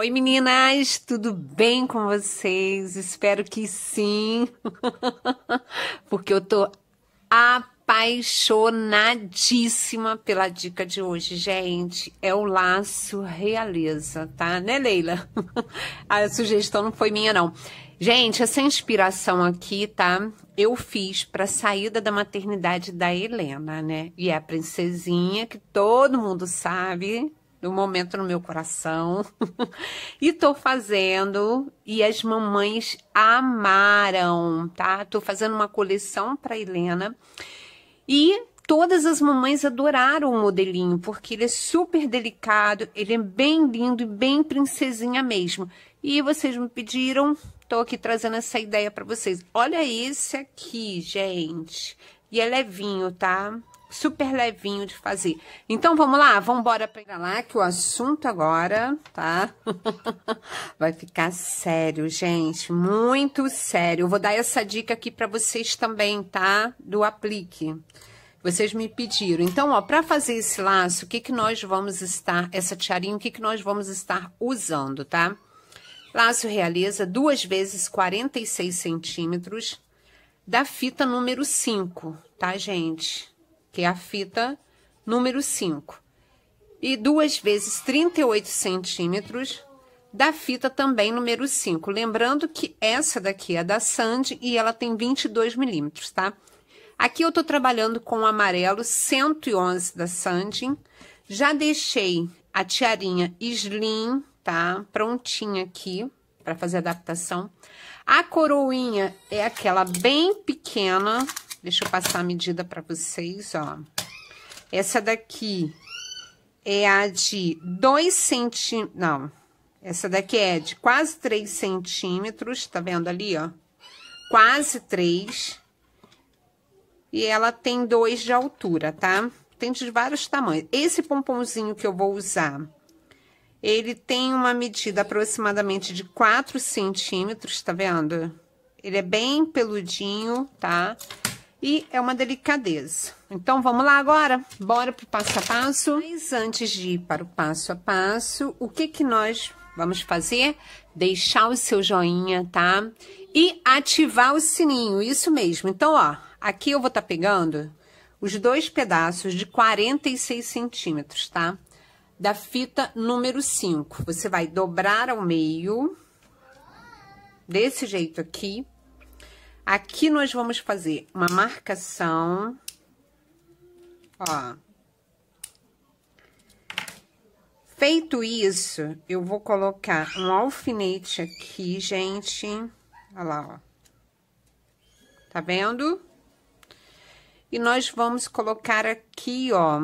Oi meninas, tudo bem com vocês? Espero que sim, porque eu tô apaixonadíssima pela dica de hoje, gente. É o laço realeza, tá, né, Leila? A sugestão não foi minha, não. Gente, essa inspiração aqui, tá? Eu fiz pra saída da maternidade da Helena, né? E é a princesinha que todo mundo sabe, no momento no meu coração. e tô fazendo e as mamães amaram, tá? Tô fazendo uma coleção para Helena. E todas as mamães adoraram o modelinho, porque ele é super delicado, ele é bem lindo e bem princesinha mesmo. E vocês me pediram, tô aqui trazendo essa ideia para vocês. Olha esse aqui, gente. E é levinho, tá? super levinho de fazer. Então, vamos lá? Vamos embora pra lá, que o assunto agora, tá? Vai ficar sério, gente. Muito sério. Eu vou dar essa dica aqui pra vocês também, tá? Do aplique. Vocês me pediram. Então, ó, pra fazer esse laço, o que que nós vamos estar... Essa tiarinha, o que que nós vamos estar usando, tá? Laço realiza duas vezes 46 centímetros da fita número 5, tá, gente? que é a fita número 5, e duas vezes 38 centímetros da fita também número 5. Lembrando que essa daqui é da Sandy e ela tem 22 milímetros, tá? Aqui eu tô trabalhando com o amarelo 111 da Sandy. Já deixei a tiarinha slim, tá? Prontinha aqui para fazer adaptação. A coroinha é aquela bem pequena, Deixa eu passar a medida para vocês, ó. Essa daqui é a de 2 centímetros, não. Essa daqui é de quase 3 centímetros, tá vendo ali, ó? Quase 3. E ela tem 2 de altura, tá? Tem de vários tamanhos. Esse pomponzinho que eu vou usar, ele tem uma medida aproximadamente de 4 centímetros, tá vendo? Ele é bem peludinho, tá? Tá? e é uma delicadeza. Então, vamos lá agora? Bora pro passo a passo? Mas antes de ir para o passo a passo, o que que nós vamos fazer? Deixar o seu joinha, tá? E ativar o sininho, isso mesmo. Então, ó, aqui eu vou estar tá pegando os dois pedaços de 46 centímetros, tá? Da fita número 5. Você vai dobrar ao meio, desse jeito aqui, Aqui nós vamos fazer uma marcação, ó. Feito isso, eu vou colocar um alfinete aqui, gente. Olha lá, ó. Tá vendo? E nós vamos colocar aqui, ó,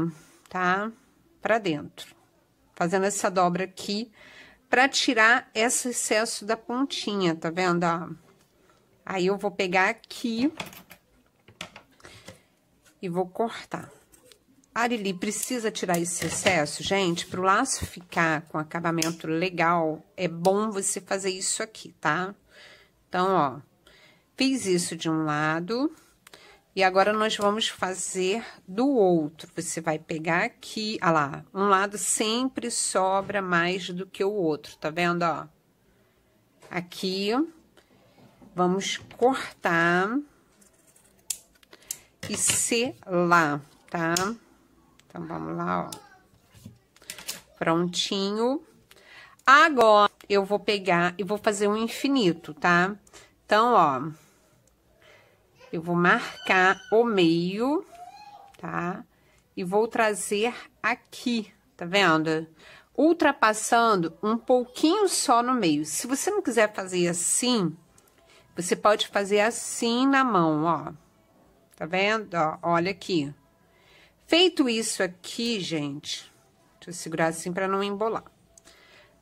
tá? Pra dentro. Fazendo essa dobra aqui, pra tirar esse excesso da pontinha, tá vendo, ó? Aí, eu vou pegar aqui e vou cortar. Arili precisa tirar esse excesso, gente, para o laço ficar com acabamento legal, é bom você fazer isso aqui, tá? Então, ó, fiz isso de um lado, e agora nós vamos fazer do outro. Você vai pegar aqui, ah lá, um lado sempre sobra mais do que o outro, tá vendo, ó? Aqui, Vamos cortar e selar, tá? Então, vamos lá, ó. Prontinho. Agora, eu vou pegar e vou fazer um infinito, tá? Então, ó, eu vou marcar o meio, tá? E vou trazer aqui, tá vendo? Ultrapassando um pouquinho só no meio. Se você não quiser fazer assim, você pode fazer assim na mão, ó. Tá vendo? Ó, olha aqui. Feito isso aqui, gente, deixa eu segurar assim para não embolar.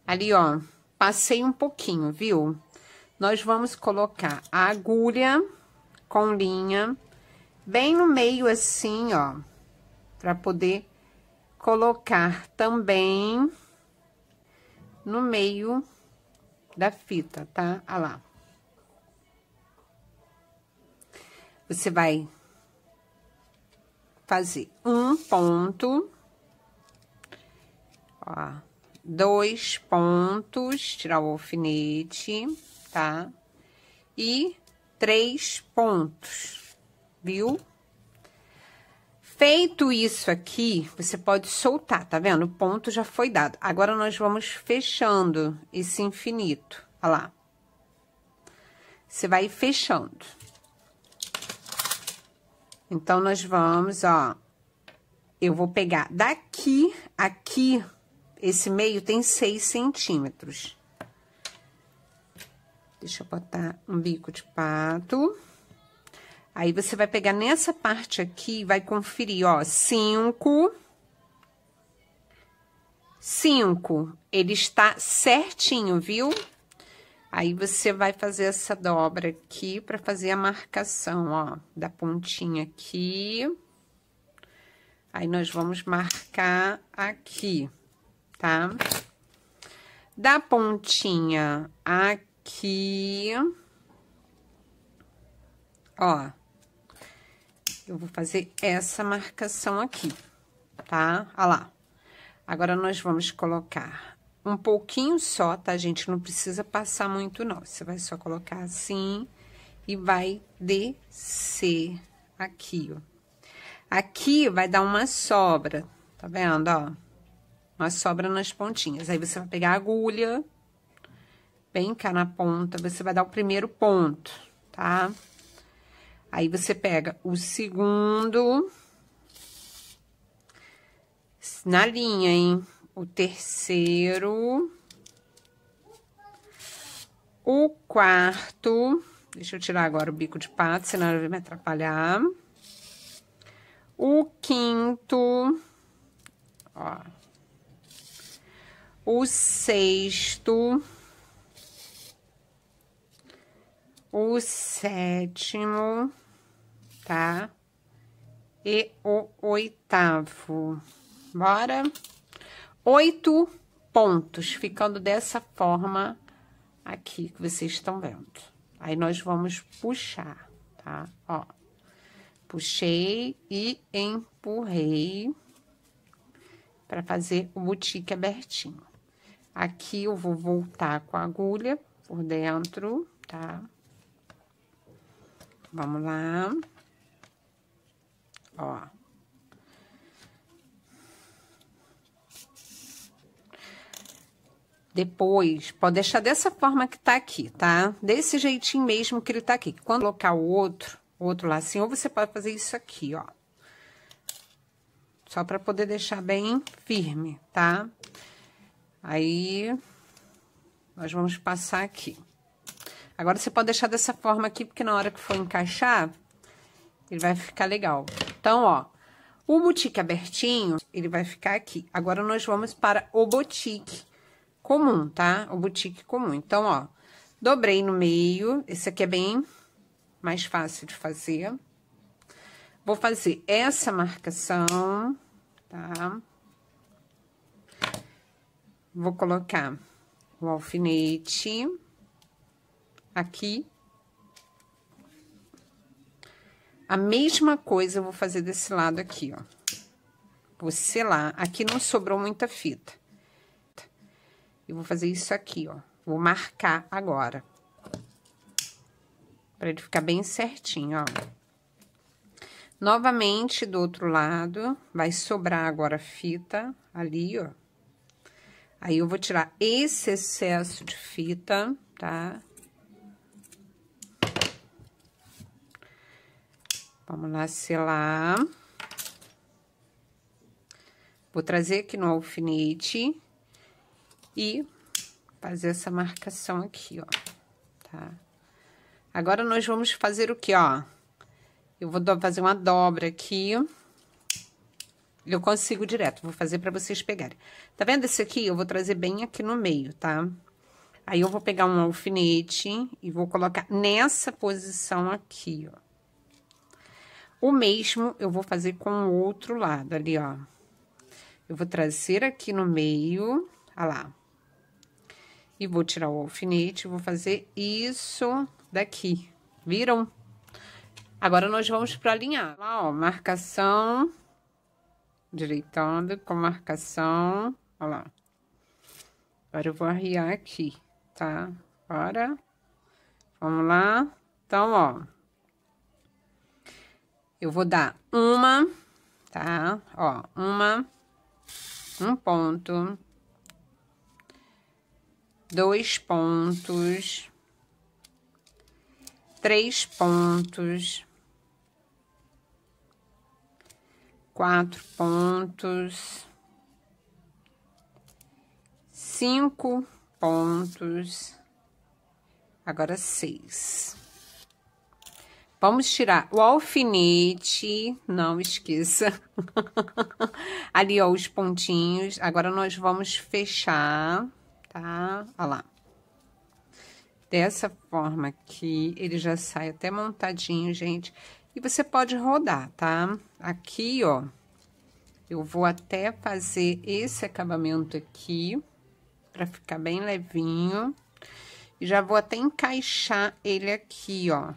Ali, ó, passei um pouquinho, viu? Nós vamos colocar a agulha com linha bem no meio assim, ó, para poder colocar também no meio da fita, tá? Olha lá. Você vai fazer um ponto, ó, dois pontos, tirar o alfinete, tá? E três pontos, viu? Feito isso aqui, você pode soltar, tá vendo? O ponto já foi dado. Agora, nós vamos fechando esse infinito, ó lá. Você vai fechando. Então, nós vamos, ó, eu vou pegar daqui, aqui, esse meio tem 6 centímetros. Deixa eu botar um bico de pato. Aí, você vai pegar nessa parte aqui e vai conferir, ó, 5... 5, ele está certinho, viu? Aí você vai fazer essa dobra aqui para fazer a marcação, ó, da pontinha aqui. Aí nós vamos marcar aqui, tá? Da pontinha aqui, ó, eu vou fazer essa marcação aqui, tá? Olha lá. Agora, nós vamos colocar um pouquinho só, tá, gente? Não precisa passar muito, não. Você vai só colocar assim e vai descer aqui, ó. Aqui vai dar uma sobra, tá vendo, ó? Uma sobra nas pontinhas. Aí, você vai pegar a agulha, bem cá na ponta, você vai dar o primeiro ponto, tá? Aí, você pega o segundo na linha, hein? o terceiro, o quarto, deixa eu tirar agora o bico de pato, senão ele vai me atrapalhar. O quinto, ó, o sexto, o sétimo, tá? E o oitavo. Bora? oito pontos, ficando dessa forma aqui que vocês estão vendo. Aí, nós vamos puxar, tá? Ó, puxei e empurrei para fazer o boutique abertinho. Aqui, eu vou voltar com a agulha por dentro, tá? Vamos lá. Ó. depois, pode deixar dessa forma que tá aqui, tá? Desse jeitinho mesmo que ele tá aqui. Quando colocar o outro, o outro lacinho, assim, ou você pode fazer isso aqui, ó. Só pra poder deixar bem firme, tá? Aí, nós vamos passar aqui. Agora, você pode deixar dessa forma aqui, porque na hora que for encaixar, ele vai ficar legal. Então, ó, o botique abertinho, ele vai ficar aqui. Agora, nós vamos para o botique comum, tá? O boutique comum. Então, ó, dobrei no meio. Esse aqui é bem mais fácil de fazer. Vou fazer essa marcação, tá? Vou colocar o alfinete aqui. A mesma coisa eu vou fazer desse lado aqui, ó. Vou selar. Aqui não sobrou muita fita. Eu vou fazer isso aqui, ó. Vou marcar agora. Pra ele ficar bem certinho, ó. Novamente, do outro lado, vai sobrar agora a fita ali, ó. Aí, eu vou tirar esse excesso de fita, tá? Vamos lá selar. Vou trazer aqui no alfinete e fazer essa marcação aqui, ó, tá? Agora, nós vamos fazer o que, ó? Eu vou fazer uma dobra aqui. Eu consigo direto, vou fazer pra vocês pegarem. Tá vendo esse aqui? Eu vou trazer bem aqui no meio, tá? Aí, eu vou pegar um alfinete e vou colocar nessa posição aqui, ó. O mesmo eu vou fazer com o outro lado ali, ó. Eu vou trazer aqui no meio, ó lá. E vou tirar o alfinete, vou fazer isso daqui. Viram? Agora, nós vamos para alinhar. Lá, ó, marcação, direitando com marcação, ó lá. Agora, eu vou arriar aqui, tá? Bora. Vamos lá. Então, ó. Eu vou dar uma, tá? Ó, uma, um ponto, dois pontos, três pontos, quatro pontos, cinco pontos, agora seis. Vamos tirar o alfinete, não esqueça. Ali, ó, os pontinhos. Agora, nós vamos fechar tá? Olha lá. Dessa forma aqui, ele já sai até montadinho, gente. E você pode rodar, tá? Aqui, ó, eu vou até fazer esse acabamento aqui, pra ficar bem levinho. E já vou até encaixar ele aqui, ó,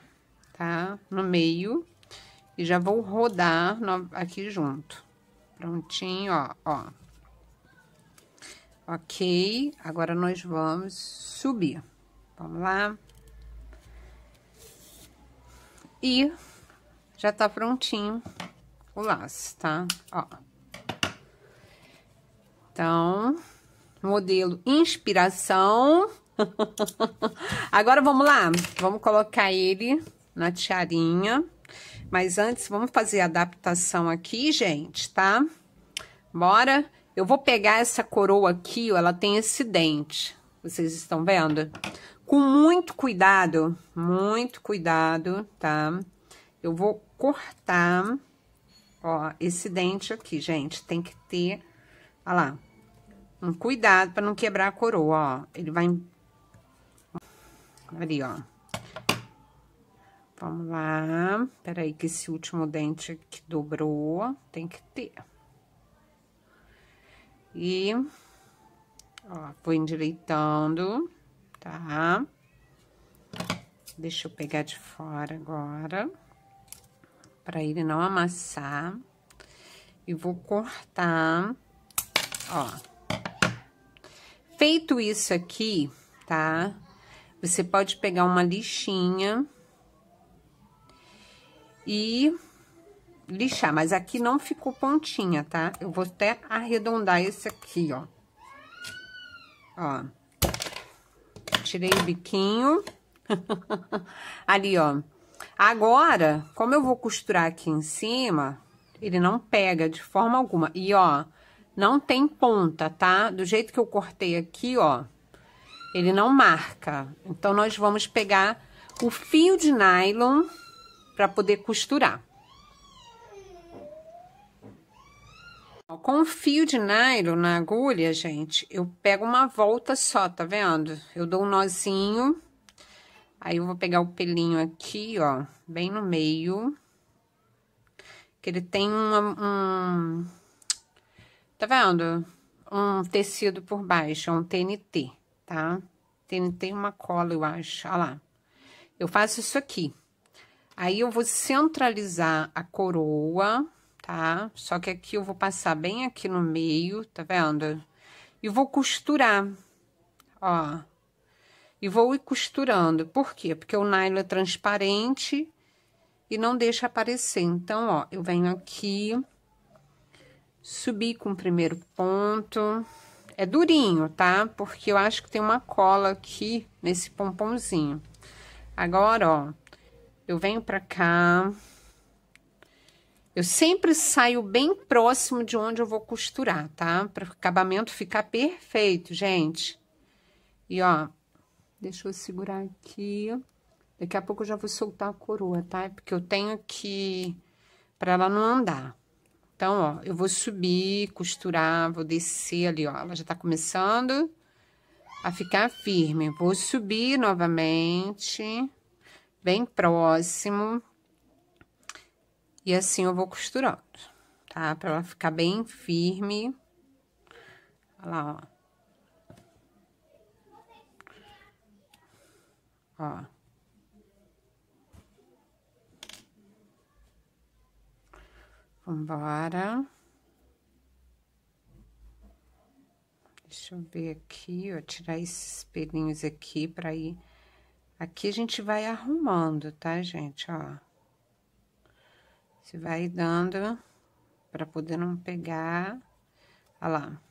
tá? No meio. E já vou rodar no, aqui junto. Prontinho, ó, ó. Ok, agora nós vamos subir. Vamos lá. E já tá prontinho o laço, tá? Ó. Então, modelo inspiração. agora, vamos lá. Vamos colocar ele na tiarinha. Mas antes, vamos fazer a adaptação aqui, gente, tá? Bora? Eu vou pegar essa coroa aqui, ó, ela tem esse dente. Vocês estão vendo? Com muito cuidado, muito cuidado, tá? Eu vou cortar, ó, esse dente aqui, gente. Tem que ter, ó lá, um cuidado para não quebrar a coroa, ó. Ele vai... Ali, ó. Vamos lá. Peraí que esse último dente que dobrou tem que ter... E, ó, vou endireitando, tá? Deixa eu pegar de fora agora, pra ele não amassar. E vou cortar, ó. Feito isso aqui, tá? Você pode pegar uma lixinha e lixar, mas aqui não ficou pontinha, tá? Eu vou até arredondar esse aqui, ó. Ó. Tirei o biquinho. Ali, ó. Agora, como eu vou costurar aqui em cima, ele não pega de forma alguma. E, ó, não tem ponta, tá? Do jeito que eu cortei aqui, ó, ele não marca. Então, nós vamos pegar o fio de nylon para poder costurar. Com o fio de nylon na agulha, gente, eu pego uma volta só, tá vendo? Eu dou um nozinho, aí eu vou pegar o pelinho aqui, ó, bem no meio, que ele tem uma, um, tá vendo? Um tecido por baixo, é um TNT, tá? TNT uma cola, eu acho, olha lá. Eu faço isso aqui. Aí, eu vou centralizar a coroa tá? Só que aqui eu vou passar bem aqui no meio, tá vendo? E vou costurar, ó. E vou ir costurando. Por quê? Porque o nylon é transparente e não deixa aparecer. Então, ó, eu venho aqui, subi com o primeiro ponto. É durinho, tá? Porque eu acho que tem uma cola aqui nesse pomponzinho. Agora, ó, eu venho pra cá, eu sempre saio bem próximo de onde eu vou costurar, tá? Para o acabamento ficar perfeito, gente. E, ó, deixa eu segurar aqui. Daqui a pouco eu já vou soltar a coroa, tá? Porque eu tenho que... para ela não andar. Então, ó, eu vou subir, costurar, vou descer ali, ó. Ela já tá começando a ficar firme. Vou subir novamente, bem próximo, e assim eu vou costurando, tá? Pra ela ficar bem firme. Olha lá, ó. Ó. Vambora. Deixa eu ver aqui, ó, tirar esses pelinhos aqui pra ir... Aqui a gente vai arrumando, tá, gente? Ó. Você vai dando para poder não pegar, olha lá,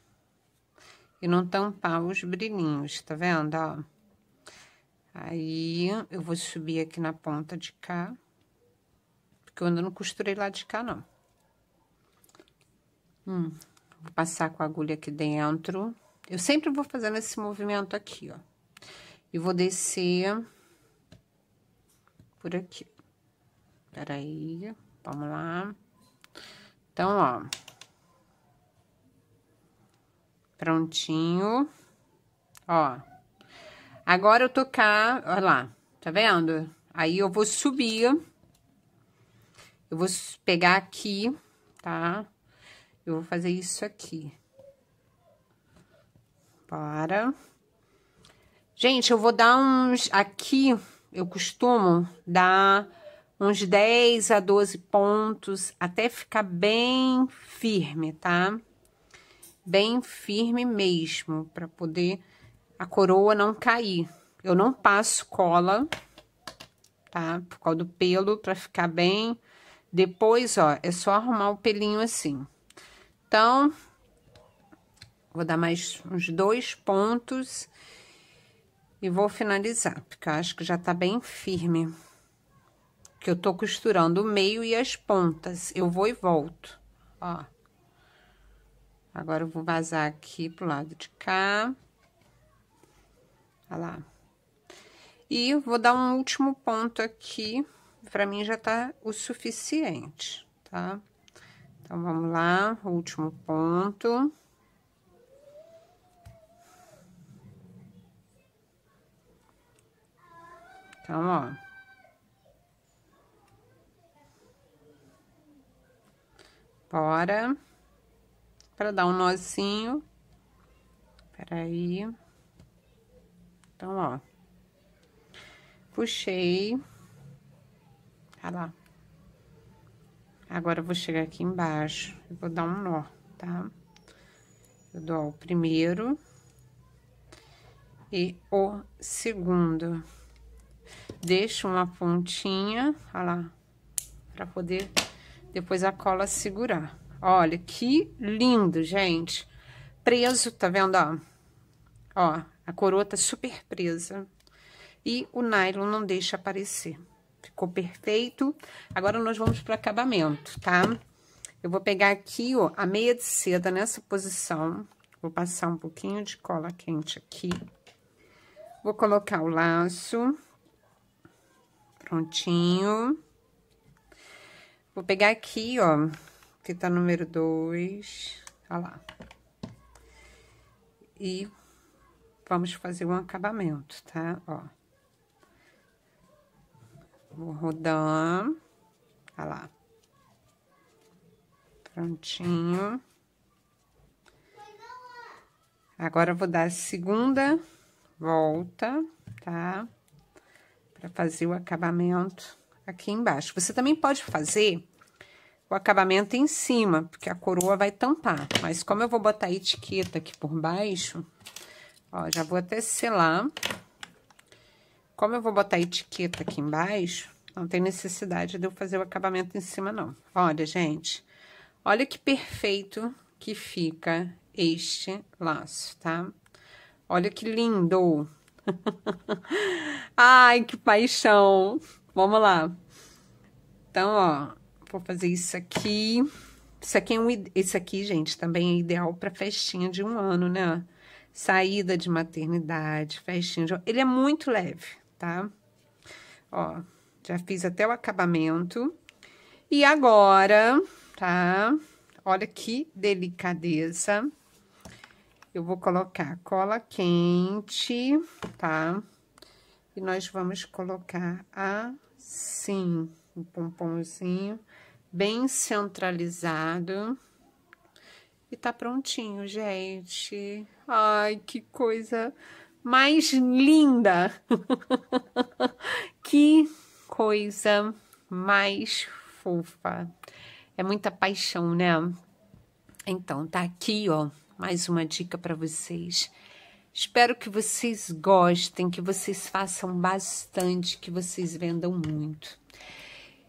e não tampar os brilhinhos, tá vendo, ó? Aí, eu vou subir aqui na ponta de cá, porque eu ainda não costurei lá de cá, não. Hum, vou passar com a agulha aqui dentro. Eu sempre vou fazendo esse movimento aqui, ó. E vou descer por aqui. Peraí. Vamos lá. Então, ó. Prontinho. Ó. Agora eu tocar, olha lá, tá vendo? Aí eu vou subir. Eu vou pegar aqui, tá? Eu vou fazer isso aqui. Para. Gente, eu vou dar uns... Aqui, eu costumo dar uns 10 a 12 pontos, até ficar bem firme, tá? Bem firme mesmo, para poder a coroa não cair. Eu não passo cola, tá? Por causa do pelo, para ficar bem. Depois, ó, é só arrumar o pelinho assim. Então, vou dar mais uns dois pontos e vou finalizar, porque eu acho que já tá bem firme que eu tô costurando o meio e as pontas. Eu vou e volto, ó. Agora eu vou vazar aqui pro lado de cá. Olha lá. E vou dar um último ponto aqui, pra mim já tá o suficiente, tá? Então, vamos lá, último ponto. Então, ó. Agora Para dar um nozinho. Peraí. Então, ó. Puxei. Olha tá lá. Agora, eu vou chegar aqui embaixo e vou dar um nó, tá? Eu dou o primeiro e o segundo. Deixo uma pontinha, olha lá, pra poder depois a cola segurar. Olha, que lindo, gente. Preso, tá vendo, ó? Ó, a coroa tá super presa. E o nylon não deixa aparecer. Ficou perfeito. Agora, nós vamos pro acabamento, tá? Eu vou pegar aqui, ó, a meia de seda nessa posição. Vou passar um pouquinho de cola quente aqui. Vou colocar o laço. Prontinho. Vou pegar aqui, ó, que tá número 2, ó tá lá. E vamos fazer um acabamento, tá? Ó. Vou rodar, ó tá lá. Prontinho. Agora, vou dar a segunda volta, tá? Pra fazer o acabamento aqui embaixo. Você também pode fazer o acabamento em cima, porque a coroa vai tampar. Mas como eu vou botar a etiqueta aqui por baixo, ó, já vou até selar. Como eu vou botar a etiqueta aqui embaixo, não tem necessidade de eu fazer o acabamento em cima, não. Olha, gente, olha que perfeito que fica este laço, tá? Olha que lindo! Ai, que paixão! Vamos lá. Então, ó, vou fazer isso aqui. Isso aqui, é um, isso aqui, gente, também é ideal para festinha de um ano, né? Saída de maternidade, festinha de... Ele é muito leve, tá? Ó, já fiz até o acabamento. E agora, tá? Olha que delicadeza. Eu vou colocar cola quente, tá? E nós vamos colocar a Sim, um pomponzinho bem centralizado. E tá prontinho, gente. Ai, que coisa mais linda! que coisa mais fofa. É muita paixão, né? Então, tá aqui, ó, mais uma dica para vocês. Espero que vocês gostem, que vocês façam bastante, que vocês vendam muito.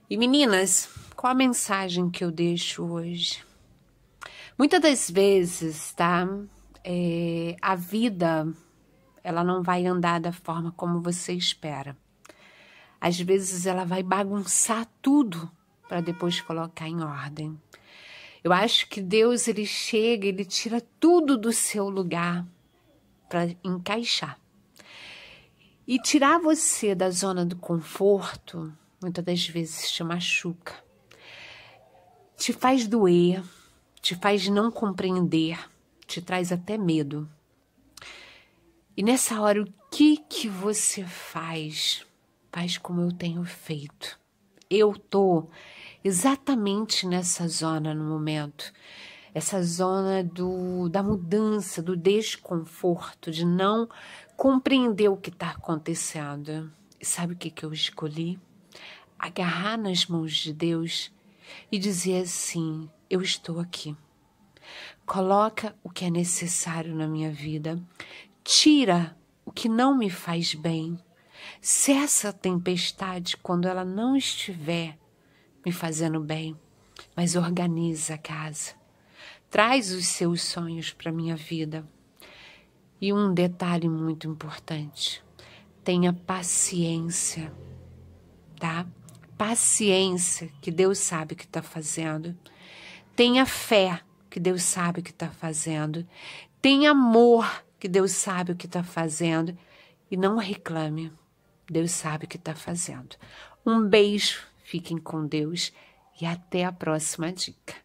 E meninas, qual a mensagem que eu deixo hoje? Muitas das vezes, tá? É, a vida, ela não vai andar da forma como você espera. Às vezes ela vai bagunçar tudo para depois colocar em ordem. Eu acho que Deus ele chega, ele tira tudo do seu lugar para encaixar. E tirar você da zona do conforto muitas das vezes te machuca, te faz doer, te faz não compreender, te traz até medo. E nessa hora, o que que você faz? Faz como eu tenho feito. Eu tô exatamente nessa zona no momento essa zona do, da mudança, do desconforto, de não compreender o que está acontecendo. E sabe o que, que eu escolhi? Agarrar nas mãos de Deus e dizer assim: Eu estou aqui. Coloca o que é necessário na minha vida, tira o que não me faz bem, cessa a tempestade quando ela não estiver me fazendo bem, mas organiza a casa traz os seus sonhos para minha vida. E um detalhe muito importante: tenha paciência, tá? Paciência, que Deus sabe o que está fazendo. Tenha fé, que Deus sabe o que está fazendo. Tenha amor, que Deus sabe o que está fazendo. E não reclame, Deus sabe o que está fazendo. Um beijo, fiquem com Deus e até a próxima dica.